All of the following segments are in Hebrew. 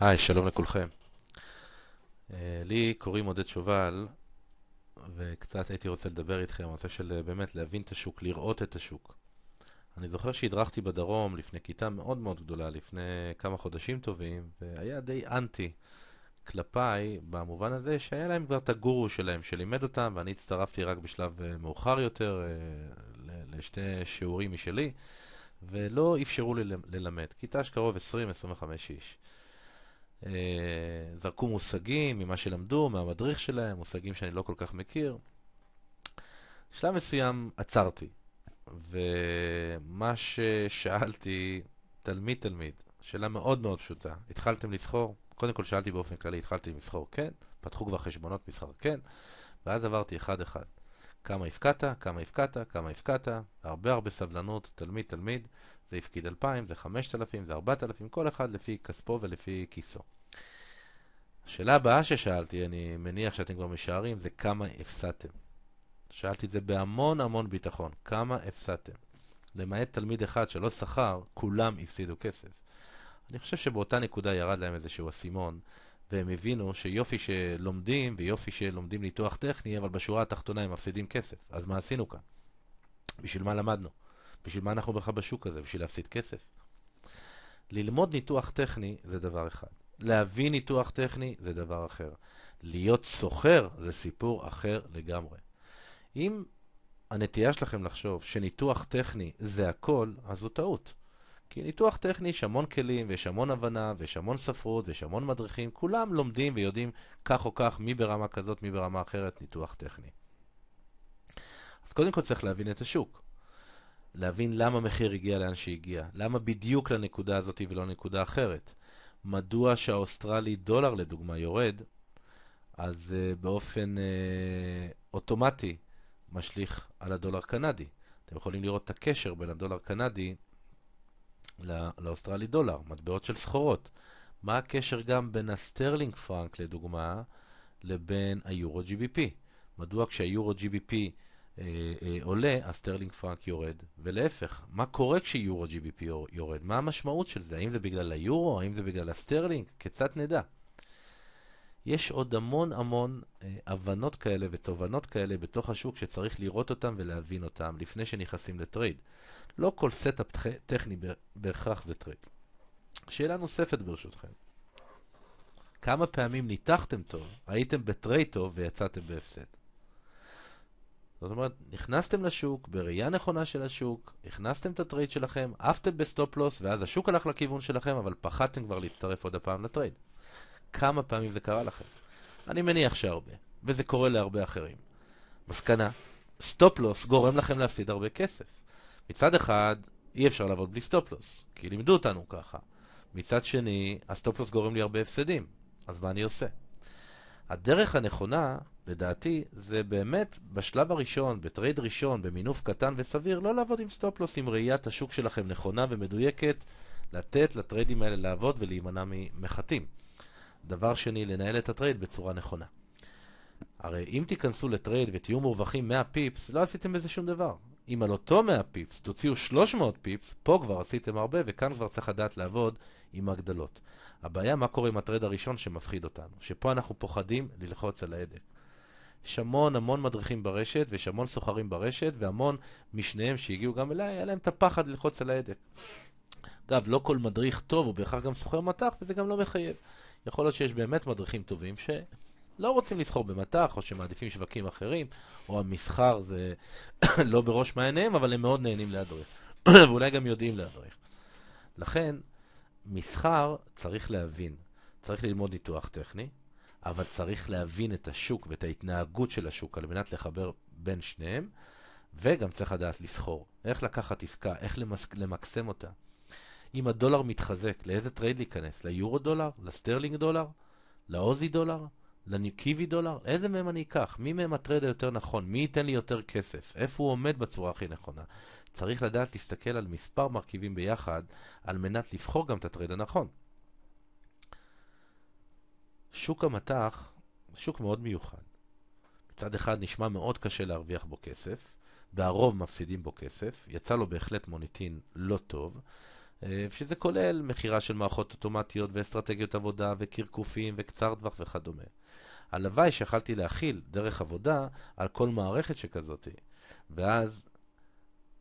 היי, שלום לכולכם. אה, לי קוראים עודד שובל, וקצת הייתי רוצה לדבר איתכם רוצה של אה, באמת להבין את השוק, לראות את השוק. אני זוכר שהדרכתי בדרום לפני כיתה מאוד מאוד גדולה, לפני כמה חודשים טובים, והיה די אנטי כלפיי, במובן הזה שהיה להם כבר את הגורו שלהם שלימד אותם, ואני הצטרפתי רק בשלב אה, מאוחר יותר לשתי שיעורים משלי, ולא אפשרו לי ללמד. כיתה שקרוב 20-25 איש. אה, זרקו מושגים ממה שלמדו, מהמדריך שלהם, מושגים שאני לא כל כך מכיר. בשלב מסוים עצרתי, ומה ששאלתי תלמיד-תלמיד, שאלה מאוד מאוד פשוטה, התחלתם לסחור? קודם כל שאלתי באופן כללי, התחלתי לסחור כן, פתחו כבר חשבונות מסחר כן, ואז עברתי אחד-אחד. כמה הפקעת, כמה הפקעת, כמה הפקעת, הרבה הרבה סבלנות, תלמיד תלמיד, זה הפקיד 2,000, זה 5,000, זה 4,000, כל אחד לפי כספו ולפי כיסו. השאלה הבאה ששאלתי, אני מניח שאתם כבר משערים, זה כמה הפסדתם. שאלתי את זה בהמון המון ביטחון, כמה הפסדתם. למעט תלמיד אחד שלא שכר, כולם הפסידו כסף. אני חושב שבאותה נקודה ירד להם איזשהו אסימון, והם הבינו שיופי שלומדים, ויופי שלומדים ניתוח טכני, אבל בשורה התחתונה הם מפסידים כסף. אז מה עשינו כאן? בשביל מה למדנו? בשביל מה אנחנו בכלל בשוק הזה? בשביל להפסיד כסף? ללמוד ניתוח טכני זה דבר אחד. להבין ניתוח טכני זה דבר אחר. להיות סוחר זה סיפור אחר לגמרי. אם הנטייה שלכם לחשוב שניתוח טכני זה הכל, אז זו טעות. כי ניתוח טכני יש המון כלים, ויש המון הבנה, ויש המון ספרות, ויש המון מדריכים, כולם לומדים ויודעים כך או כך, מי ברמה כזאת, מי ברמה אחרת, ניתוח טכני. אז קודם כל צריך להבין את השוק. להבין למה מחיר הגיע לאן שהגיע, למה בדיוק לנקודה הזאת ולא לנקודה אחרת. מדוע שהאוסטרלי דולר לדוגמה יורד, אז uh, באופן uh, אוטומטי משליך על הדולר קנדי. אתם יכולים לראות את הקשר בין הדולר קנדי לאוסטרלי דולר, מטבעות של סחורות. מה הקשר גם בין הסטרלינג פרנק, לדוגמה, לבין היורו GBP? מדוע כשהיורו GBP אה, אה, עולה, הסטרלינג פרנק יורד? ולהפך, מה קורה כשיורו GBP יורד? מה המשמעות של זה? האם זה בגלל היורו? האם זה בגלל הסטרלינג? כיצד נדע? יש עוד המון המון אה, הבנות כאלה ותובנות כאלה בתוך השוק שצריך לראות אותם ולהבין אותם לפני שנכנסים לטרייד. לא כל סטאפ טכני בהכרח זה טרייד. שאלה נוספת ברשותכם. כמה פעמים ניתחתם טוב, הייתם בטרייד טוב ויצאתם בהפסד? זאת אומרת, נכנסתם לשוק בראייה נכונה של השוק, הכנסתם את הטרייד שלכם, עפתם בסטופ לוס, ואז השוק הלך לכיוון שלכם, אבל פחדתם כבר להצטרף עוד הפעם לטרייד. כמה פעמים זה קרה לכם. אני מניח שהרבה, וזה קורה להרבה אחרים. מסקנה, סטופ-לוס גורם לכם להפסיד הרבה כסף. מצד אחד, אי אפשר לעבוד בלי סטופ-לוס, כי לימדו אותנו ככה. מצד שני, הסטופ-לוס גורם לי הרבה הפסדים, אז מה אני עושה? הדרך הנכונה, לדעתי, זה באמת בשלב הראשון, בטרייד ראשון, במינוף קטן וסביר, לא לעבוד עם סטופ-לוס אם ראיית השוק שלכם נכונה ומדויקת, לתת לטריידים האלה לעבוד ולהימנע ממחטים. דבר שני, לנהל את הטרייד בצורה נכונה. הרי אם תיכנסו לטרייד ותהיו מורווחים 100 פיפס, לא עשיתם בזה שום דבר. אם על אותו 100 פיפס תוציאו 300 פיפס, פה כבר עשיתם הרבה, וכאן כבר צריך לדעת לעבוד עם הגדלות. הבעיה, מה קורה עם הטרייד הראשון שמפחיד אותנו? שפה אנחנו פוחדים ללחוץ על ההדק. יש המון המון מדריכים ברשת, ויש המון סוחרים ברשת, והמון משניהם שהגיעו גם אליי, היה להם את הפחד ללחוץ על ההדק. אגב, לא כל מדריך טוב הוא בהכרח גם סוחר מטח, וזה גם לא מחייב. יכול להיות שיש באמת מדריכים טובים שלא רוצים לסחור במטח, או שמעדיפים שווקים אחרים, או המסחר זה לא בראש מעייניהם, אבל הם מאוד נהנים להדריך. ואולי גם יודעים להדריך. לכן, מסחר צריך להבין. צריך ללמוד ניתוח טכני, אבל צריך להבין את השוק ואת ההתנהגות של השוק על מנת לחבר בין שניהם, וגם צריך לדעת לסחור. איך לקחת עסקה, איך למקסם אותה. אם הדולר מתחזק, לאיזה טרייד להיכנס? ליורו דולר? לסטרלינג דולר? לאוזי דולר? לניקיבי דולר? איזה מהם אני אקח? מי מהם הטרייד היותר נכון? מי ייתן לי יותר כסף? איפה הוא עומד בצורה הכי נכונה? צריך לדעת להסתכל על מספר מרכיבים ביחד על מנת לבחור גם את הטרייד הנכון. שוק המטח, שוק מאוד מיוחד. מצד אחד נשמע מאוד קשה להרוויח בו כסף, והרוב מפסידים בו כסף, יצא לו בהחלט מוניטין לא טוב, אה, שזה כולל מכירה של מערכות אוטומטיות ואסטרטגיות עבודה וקרקופים וקצר טווח וכדומה. הלוואי שיכלתי להכיל דרך עבודה על כל מערכת שכזאתי, ואז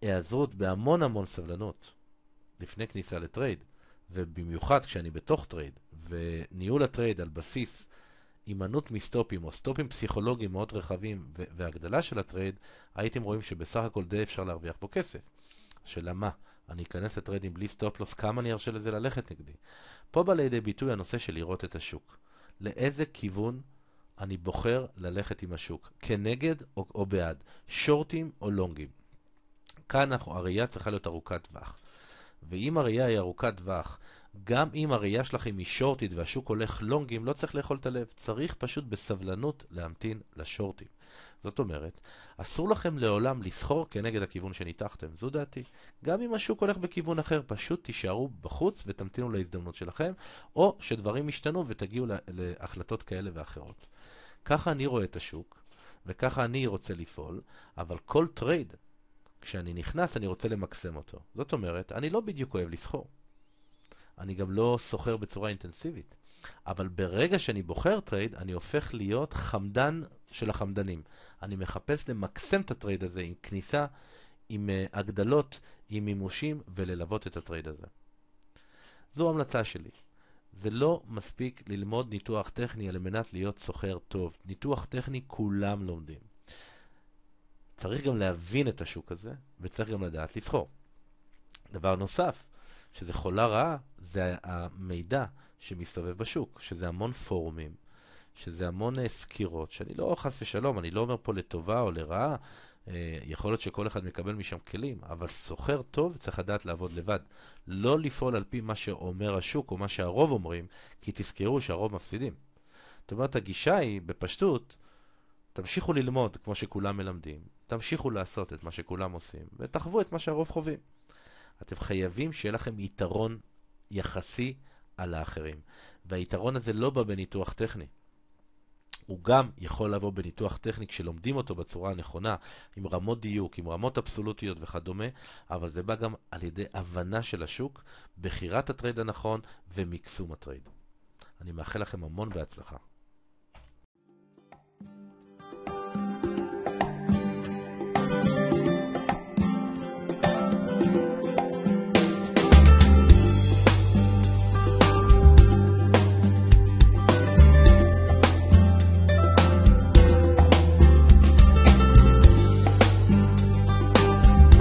היעזרות בהמון המון סבלנות לפני כניסה לטרייד, ובמיוחד כשאני בתוך טרייד, וניהול הטרייד על בסיס הימנעות מסטופים או סטופים פסיכולוגיים מאוד רחבים והגדלה של הטרייד, הייתם רואים שבסך הכל די אפשר להרוויח בו כסף. השאלה מה? אני אכנס לטרדים בלי סטופלוס, כמה אני ארשה לזה ללכת נגדי? פה בא לידי ביטוי הנושא של לראות את השוק. לאיזה כיוון אני בוחר ללכת עם השוק? כנגד או, או בעד? שורטים או לונגים? כאן אנחנו, הראייה צריכה להיות ארוכת טווח. ואם הראייה היא ארוכת טווח, גם אם הראייה שלכם היא שורטית והשוק הולך לונגים, לא צריך לאכול את הלב, צריך פשוט בסבלנות להמתין לשורטים. זאת אומרת, אסור לכם לעולם לסחור כנגד הכיוון שניתחתם, זו דעתי. גם אם השוק הולך בכיוון אחר, פשוט תישארו בחוץ ותמתינו להזדמנות שלכם, או שדברים ישתנו ותגיעו להחלטות כאלה ואחרות. ככה אני רואה את השוק, וככה אני רוצה לפעול, אבל כל טרייד, כשאני נכנס אני רוצה למקסם אותו. זאת אומרת, אני לא בדיוק אוהב לסחור. אני גם לא סוחר בצורה אינטנסיבית. אבל ברגע שאני בוחר טרייד, אני הופך להיות חמדן של החמדנים. אני מחפש למקסם את הטרייד הזה עם כניסה, עם uh, הגדלות, עם מימושים, וללוות את הטרייד הזה. זו המלצה שלי. זה לא מספיק ללמוד ניתוח טכני על מנת להיות סוחר טוב. ניתוח טכני כולם לומדים. צריך גם להבין את השוק הזה, וצריך גם לדעת לסחור. דבר נוסף, שזה חולה רעה, זה המידע שמסתובב בשוק, שזה המון פורומים, שזה המון אה, סקירות, שאני לא, חס ושלום, אני לא אומר פה לטובה או לרעה, אה, יכול להיות שכל אחד מקבל משם כלים, אבל סוחר טוב צריך לדעת לעבוד לבד. לא לפעול על פי מה שאומר השוק או מה שהרוב אומרים, כי תזכרו שהרוב מפסידים. זאת אומרת, הגישה היא, בפשטות, תמשיכו ללמוד כמו שכולם מלמדים, תמשיכו לעשות את מה שכולם עושים, ותחוו את מה שהרוב חווים. אתם חייבים שיהיה לכם יתרון יחסי על האחרים. והיתרון הזה לא בא בניתוח טכני. הוא גם יכול לבוא בניתוח טכני כשלומדים אותו בצורה הנכונה, עם רמות דיוק, עם רמות אבסולוטיות וכדומה, אבל זה בא גם על ידי הבנה של השוק, בחירת הטרייד הנכון ומקסום הטרייד. אני מאחל לכם המון בהצלחה.